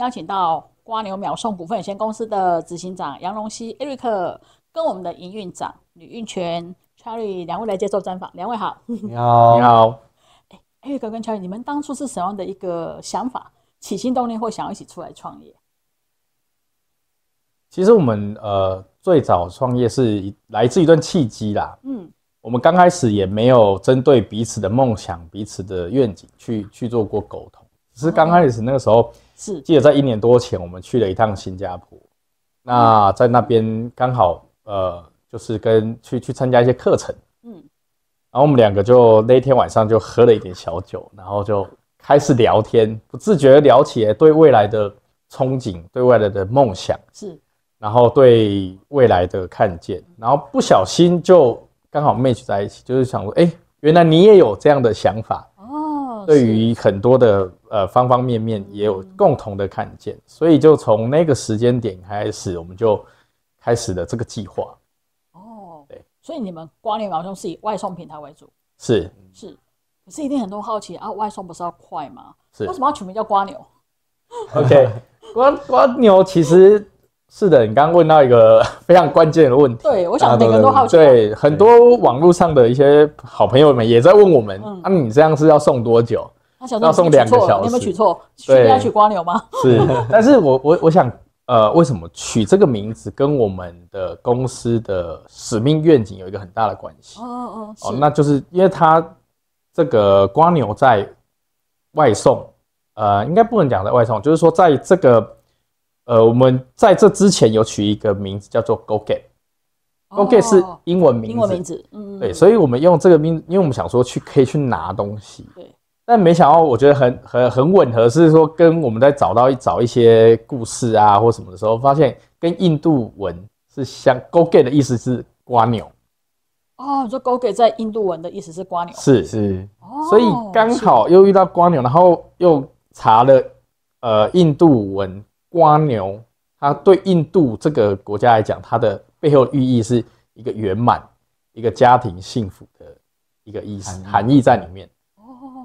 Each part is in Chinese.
邀请到瓜牛秒送股份有限公司的执行长杨荣熙 Eric，跟我们的营运长吕运权 c h a r i e 两位来接受专访。两位好，你好，你好。哎，Eric 跟 c h a r i e 你们当初是什么的一个想法、起心动念，或想要一起出来创业？其实我们呃，最早创业是来自一段契机啦。嗯，我们刚开始也没有针对彼此的梦想、彼此的愿景去去做过沟通，只是刚开始那个时候。是，记得在一年多前，我们去了一趟新加坡，那在那边刚好，呃，就是跟去去参加一些课程，嗯，然后我们两个就那天晚上就喝了一点小酒，然后就开始聊天，不自觉聊起对未来的憧憬，对未来的梦想是，然后对未来的看见，然后不小心就刚好 match 在一起，就是想说，哎，原来你也有这样的想法。对于很多的呃方方面面也有共同的看见，所以就从那个时间点开始，我们就开始了这个计划。哦，对，所以你们瓜牛网就是以外送平台为主，是是，可是一定很多好奇啊，外送不是要快吗？是，为什么要取名叫瓜牛？OK，瓜瓜牛其实。是的，你刚刚问到一个 非常关键的问题。对，我想问很多，对很多网络上的一些好朋友们也在问我们，那你这样是要送多久？他要送两个小时，你有没有取错？取要取瓜牛吗？是，但是我我我想，呃，为什么取这个名字跟我们的公司的使命愿景有一个很大的关系？哦哦哦，那就是因为它这个瓜牛在外送，呃，应该不能讲在外送，就是说在这个。呃，我们在这之前有取一个名字叫做 “Go Get”，“Go Get” 是英文名，英文名字，嗯，对，所以我们用这个名，因为我们想说去可以去拿东西，对。但没想到，我觉得很很很吻合，是说跟我们在找到找一些故事啊或什么的时候，发现跟印度文是相 “Go Get” 的意思是“瓜牛。哦，这 “Go Get” 在印度文的意思是“瓜牛，是是哦，所以刚好又遇到“瓜牛，然后又查了呃印度文。瓜牛，它对印度这个国家来讲，它的背后寓意是一个圆满、一个家庭幸福的一个意思、含义在里面。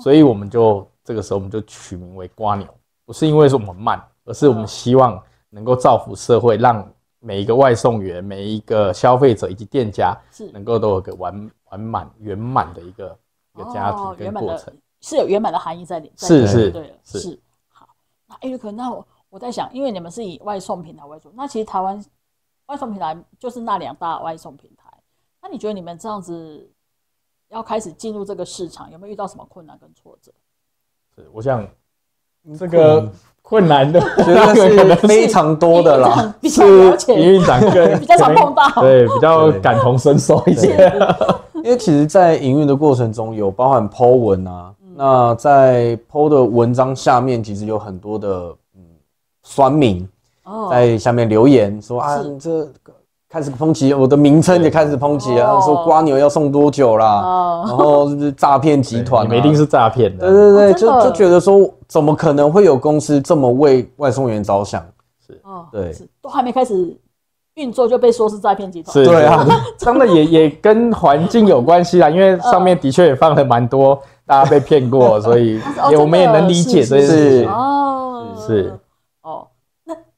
所以我们就这个时候我们就取名为瓜牛，不是因为说我们慢，而是我们希望能够造福社会，让每一个外送员、每一个消费者以及店家能够都有个完完满圆满的一个一个家庭跟过程，是有圆满的含义在里面。是是，对了，是好。那艾瑞可那我。我在想，因为你们是以外送平台为主，那其实台湾外送平台就是那两大外送平台。那你觉得你们这样子要开始进入这个市场，有没有遇到什么困难跟挫折？我想这个困难的，真的是非常多的 了，是营运长跟 比较常碰到，对，比较感同身受一些。因为其实，在营运的过程中，有包含 Po 文啊，那在 Po 的文章下面，其实有很多的。酸民在下面留言说：“啊，这开始抨击我的名称，也开始抨击啊，说瓜牛要送多久哦、然后是诈骗集团，一定是诈骗的。对对对，就就觉得说，怎么可能会有公司这么为外送员着想？是，对，都还没开始运作就被说是诈骗集团，对啊，真的也 也跟环境有关系啦。因为上面的确也放了蛮多，大家被骗过，所以 我们也能理解这件事哦，是。”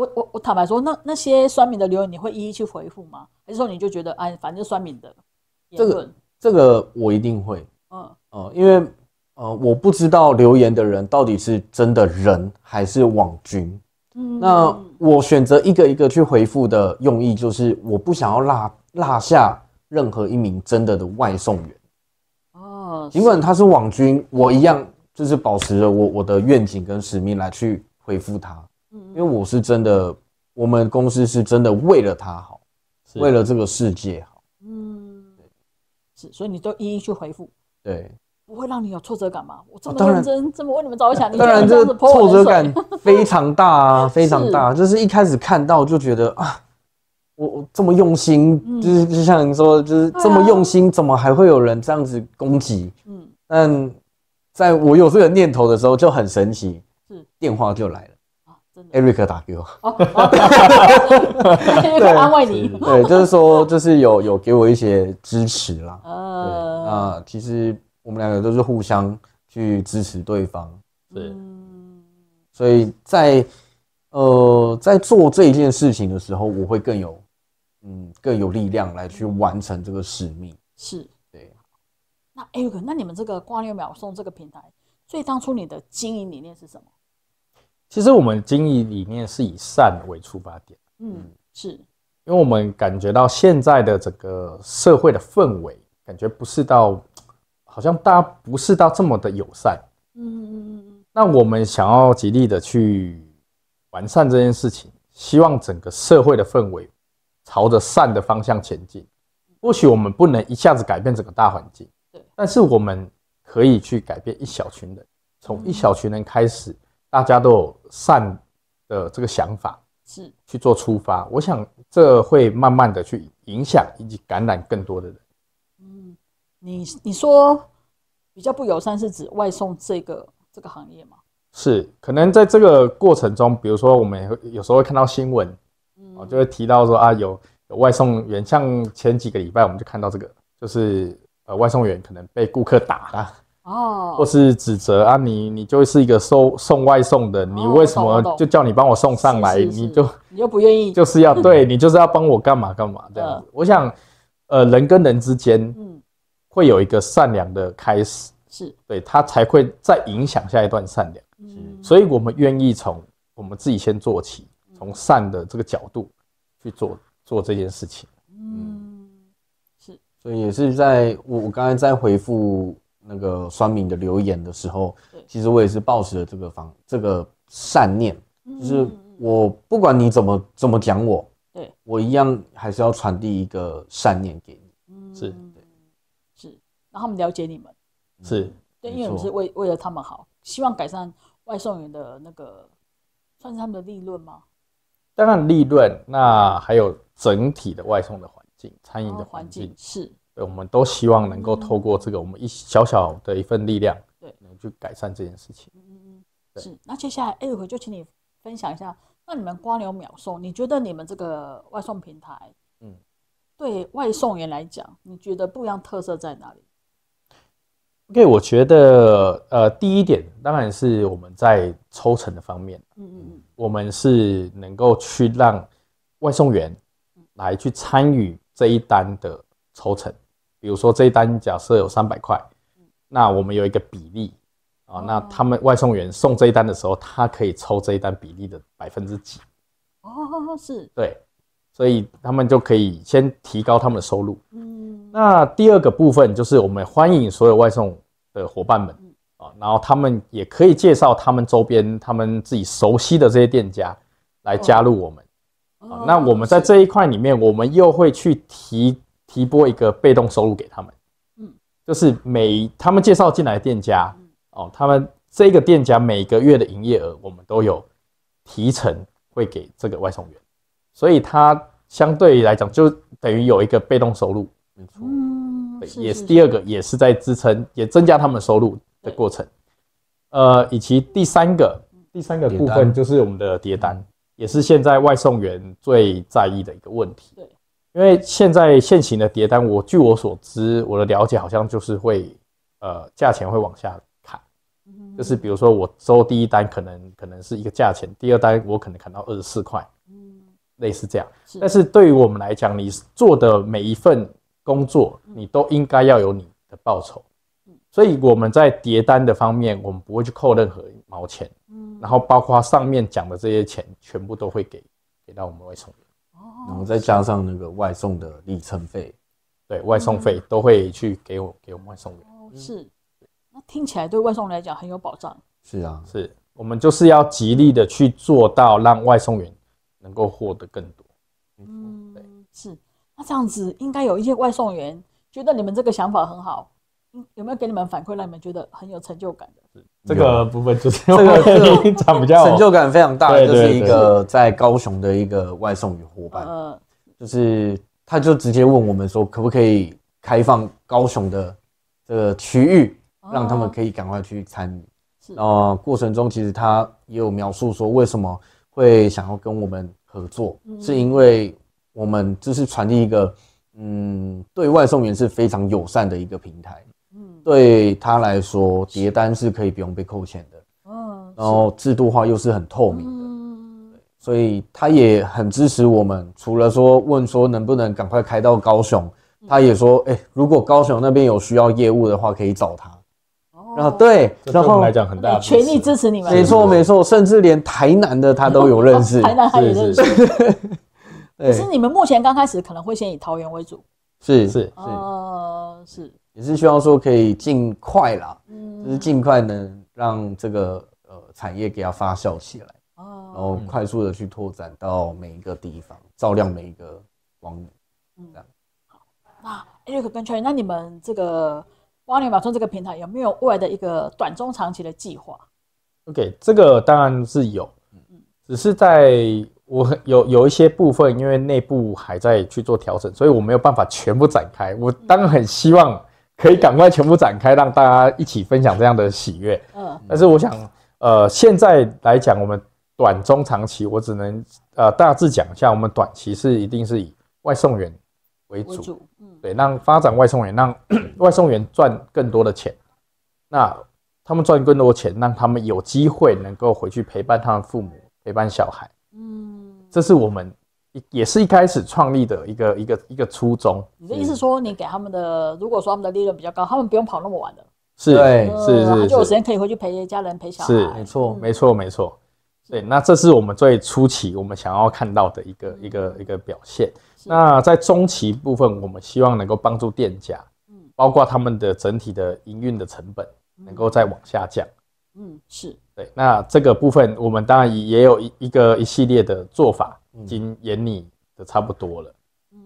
我我我坦白说，那那些酸民的留言，你会一一去回复吗？还是说你就觉得，哎，反正酸民的这个这个我一定会，嗯哦，因为呃，我不知道留言的人到底是真的人还是网军。那我选择一个一个去回复的用意，就是我不想要落落下任何一名真的的外送员。哦，尽管他是网军，我一样就是保持着我我的愿景跟使命来去回复他。嗯，因为我是真的，我们公司是真的为了他好，为了这个世界好。嗯，是，所以你都一一去回复。对，不会让你有挫折感吗？我这么认真，这么为你们着想，当然这挫折感 非常大，啊，非常大。就是一开始看到就觉得啊，我我这么用心，就是就像你说，就是这么用心，怎么还会有人这样子攻击？嗯，但在我有这个念头的时候，就很神奇，是电话就来了。Eric 打给我，l l 对，安慰你，对，就是说，就是有有给我一些支持啦。呃，那其实我们两个都是互相去支持对方，对。所以在呃在做这一件事情的时候，我会更有嗯更有力量来去完成这个使命。是，对。那 Eric，那你们这个挂六秒送这个平台，最当初你的经营理念是什么？其实我们经营理念是以善为出发点。嗯，是，因为我们感觉到现在的整个社会的氛围，感觉不是到，好像大家不是到这么的友善。嗯嗯嗯嗯。那我们想要极力的去完善这件事情，希望整个社会的氛围朝着善的方向前进。或许我们不能一下子改变整个大环境，对。但是我们可以去改变一小群人，从一小群人开始。大家都有善的这个想法，是去做出发，我想这会慢慢的去影响以及感染更多的人。嗯，你你说比较不友善是指外送这个这个行业吗？是，可能在这个过程中，比如说我们有时候会看到新闻，哦，就会提到说啊，有有外送员，像前几个礼拜我们就看到这个，就是呃，外送员可能被顾客打啊。哦，或是指责啊，你你就是一个收送外送的，你为什么就叫你帮我送上来？你就你又不愿意，就是要 对你就是要帮我干嘛干嘛？这对，我想，呃，人跟人之间，嗯，会有一个善良的开始，是对他才会再影响下一段善良。嗯，所以我们愿意从我们自己先做起，从善的这个角度去做做这件事情。嗯，是，所以也是在我我刚才在回复。那个酸民的留言的时候，其实我也是抱持了这个方这个善念，就是我不管你怎么怎么讲我，对，我一样还是要传递一个善念给你，是，是，让他们了解你们，是对，因为我们是为为了他们好，希望改善外送员的那个算是他们的利润吗？当然利润，那还有整体的外送的环境，餐饮的环境是。我们都希望能够透过这个，我们一小小的一份力量，对，能去改善这件事情。嗯嗯，是。那接下来，哎，我就请你分享一下，那你们瓜牛秒送，你觉得你们这个外送平台，嗯，对外送员来讲，你觉得不一样特色在哪里？OK，我觉得，呃，第一点当然是我们在抽成的方面，嗯嗯嗯，我们是能够去让外送员来去参与这一单的抽成。比如说这一单假设有三百块，那我们有一个比例啊，那他们外送员送这一单的时候，他可以抽这一单比例的百分之几。哦，是。对，所以他们就可以先提高他们的收入。嗯。那第二个部分就是我们欢迎所有外送的伙伴们啊，然后他们也可以介绍他们周边、他们自己熟悉的这些店家来加入我们。哦。那我们在这一块里面，我们又会去提。提拨一个被动收入给他们，嗯，就是每他们介绍进来的店家，哦，他们这个店家每个月的营业额，我们都有提成会给这个外送员，所以他相对来讲就等于有一个被动收入，嗯，也是第二个也是在支撑，也增加他们收入的过程，呃，以及第三个第三个部分就是我们的叠单，也是现在外送员最在意的一个问题，对。因为现在现行的叠单，我据我所知，我的了解好像就是会，呃，价钱会往下砍，就是比如说我收第一单可能可能是一个价钱，第二单我可能砍到二十四块，类似这样。但是对于我们来讲，你做的每一份工作，你都应该要有你的报酬，所以我们在叠单的方面，我们不会去扣任何一毛钱，然后包括上面讲的这些钱，全部都会给给到我们外送。然后再加上那个外送的里程费，对外送费都会去给我给我们外送员。是，那听起来对外送员来讲很有保障。是啊，是我们就是要极力的去做到让外送员能够获得更多。嗯，是。那这样子应该有一些外送员觉得你们这个想法很好。嗯，有没有给你们反馈让你们觉得很有成就感的？这个部分就是这个这个成就感非常大，就是一个在高雄的一个外送员伙伴，就是他就直接问我们说，可不可以开放高雄的这个区域，让他们可以赶快去参与。啊，过程中其实他也有描述说，为什么会想要跟我们合作，是因为我们就是传递一个嗯，对外送员是非常友善的一个平台。对他来说，叠单是可以不用被扣钱的。嗯，然后制度化又是很透明的，所以他也很支持我们。除了说问说能不能赶快开到高雄，他也说：“哎，如果高雄那边有需要业务的话，可以找他。”后对，然后来讲很大，全力支持你们。没错，没错，甚至连台南的他都有认识。台南他也认识。可是你们目前刚开始可能会先以桃园为主。是是是是。只是希望说可以尽快啦，就是尽快能让这个呃产业给它发酵起来，然后快速的去拓展到每一个地方，照亮每一个光，这样。好，那瑞克跟秋叶，那你们这个光年马村这个平台有没有未来的一个短中长期的计划？OK，这个当然是有，只是在我有有一些部分，因为内部还在去做调整，所以我没有办法全部展开。我当然很希望。可以赶快全部展开，让大家一起分享这样的喜悦。嗯，但是我想，呃，现在来讲，我们短中长期，我只能呃大致讲一下。我们短期是一定是以外送员为主，嗯，对，让发展外送员，让 外送员赚更多的钱，那他们赚更多钱，让他们有机会能够回去陪伴他们父母，陪伴小孩。嗯，这是我们。也也是一开始创立的一个一个一个初衷。你的意思说，你给他们的，如果说他们的利润比较高，他们不用跑那么晚的，是是是，就有时间可以回去陪家人陪小孩。是没错没错没错。对，那这是我们最初期我们想要看到的一个一个一个表现。那在中期部分，我们希望能够帮助店家，嗯，包括他们的整体的营运的成本能够再往下降。嗯，是对。那这个部分，我们当然也也有一一个一系列的做法。已经演你的差不多了，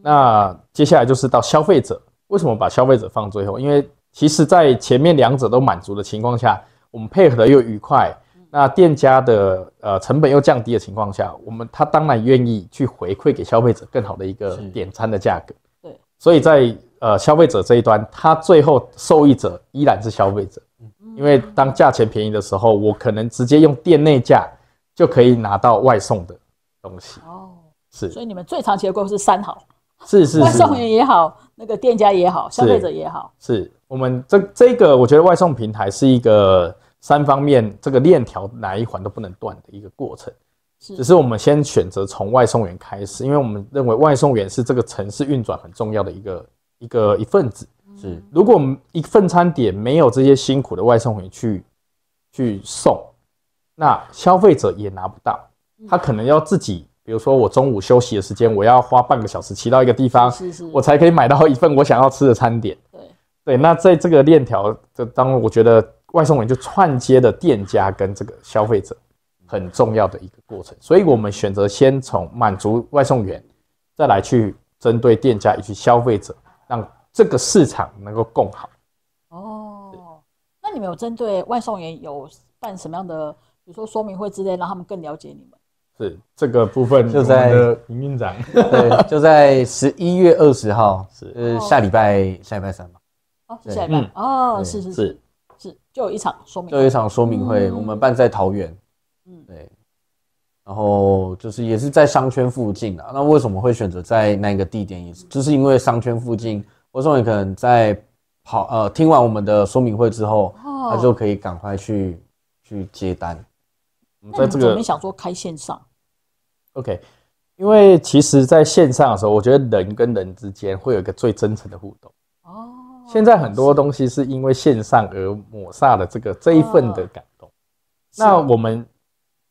那接下来就是到消费者。为什么把消费者放最后？因为其实，在前面两者都满足的情况下，我们配合的又愉快，那店家的呃成本又降低的情况下，我们他当然愿意去回馈给消费者更好的一个点餐的价格。对，所以在呃消费者这一端，他最后受益者依然是消费者，因为当价钱便宜的时候，我可能直接用店内价就可以拿到外送的。东西哦，是，所以你们最长期的规划是三好，是是是，外送员也好，那个店家也好，消费者也好，是我们这这个我觉得外送平台是一个三方面这个链条哪一环都不能断的一个过程，只是我们先选择从外送员开始，因为我们认为外送员是这个城市运转很重要的一个一个一份子，是，如果一份餐点没有这些辛苦的外送员去去送，那消费者也拿不到。他可能要自己，比如说我中午休息的时间，我要花半个小时骑到一个地方，我才可以买到一份我想要吃的餐点。对对，那在这个链条的当，中，我觉得外送员就串接的店家跟这个消费者很重要的一个过程，所以我们选择先从满足外送员，再来去针对店家以及消费者，让这个市场能够更好。哦，那你们有针对外送员有办什么样的，比如说说明会之类，让他们更了解你们？是这个部分就在营运长，对，就在十一月二十号，是呃下礼拜下礼拜三吧。哦，下礼拜哦，是是是是，就有一场说明，就有一场说明会，我们办在桃园，嗯，对，然后就是也是在商圈附近啊，那为什么会选择在那个地点？也是就是因为商圈附近，我说你可能在跑呃听完我们的说明会之后，他就可以赶快去去接单。那这个我们想说开线上，OK，因为其实在线上的时候，我觉得人跟人之间会有一个最真诚的互动。哦，现在很多东西是因为线上而抹煞了这个这一份的感动。那我们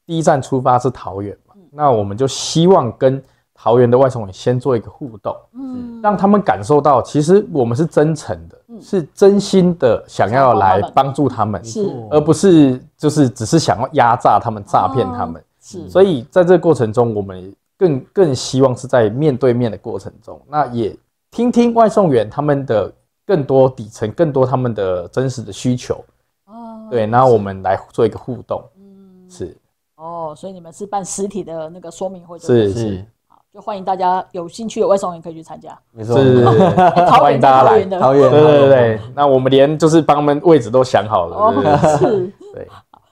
第一站出发是桃园嘛，那我们就希望跟桃园的外送员先做一个互动，嗯，让他们感受到其实我们是真诚的。是真心的想要来帮助他们，是，而不是就是只是想要压榨他们、诈骗他们，是。所以在这过程中，我们更更希望是在面对面的过程中，那也听听外送员他们的更多底层、更多他们的真实的需求。哦，对，那我们来做一个互动。嗯，是。哦，所以你们是办实体的那个说明会，是是。就欢迎大家有兴趣的外送员可以去参加，没错，是欢迎大家来。超越，对对对那我们连就是帮他们位置都想好了。是，对。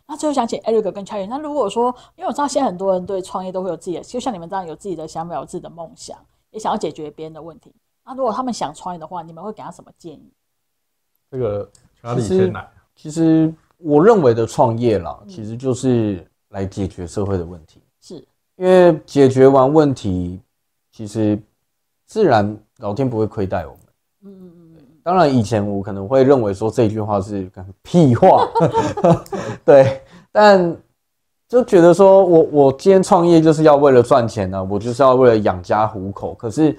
那最后想请 Eric 跟 r 越，那如果说，因为我知道现在很多人对创业都会有自己的，就像你们这样有自己的想法、有自己的梦想，也想要解决别人的问题。那如果他们想创业的话，你们会给他什么建议？这个其实，其实我认为的创业啦，其实就是来解决社会的问题。是。因为解决完问题，其实自然老天不会亏待我们。嗯嗯嗯。当然以前我可能会认为说这句话是屁话，对。但就觉得说我我今天创业就是要为了赚钱呢，我就是要为了养家糊口。可是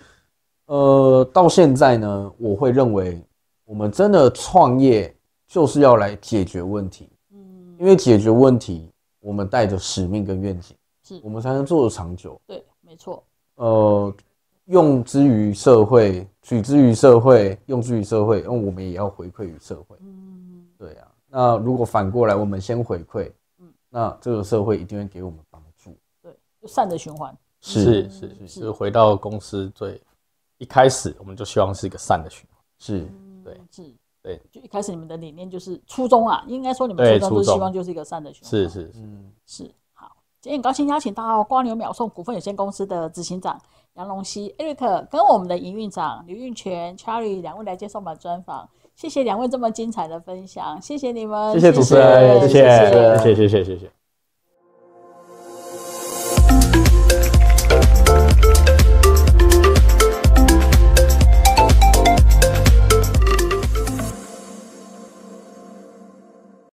呃到现在呢，我会认为我们真的创业就是要来解决问题。嗯。因为解决问题，我们带着使命跟愿景。是我们才能做的长久。对，没错。呃，用之于社会，取之于社会，用之于社会，因为我们也要回馈于社会。嗯，对啊。那如果反过来，我们先回馈，嗯，那这个社会一定会给我们帮助。对，就善的循环。是是是，回到公司最一开始，我们就希望是一个善的循环。是对，是，对。就一开始你们的理念就是初衷啊，应该说你们初衷就希望就是一个善的循环。是是嗯是。今天很高兴邀请到光牛秒送股份有限公司的执行长杨龙熙 Eric，跟我们的营运长刘运全 c h a r i e 两位来接受我们的专访。谢谢两位这么精彩的分享，谢谢你们，谢谢主持人，谢谢，谢谢，谢谢，谢谢。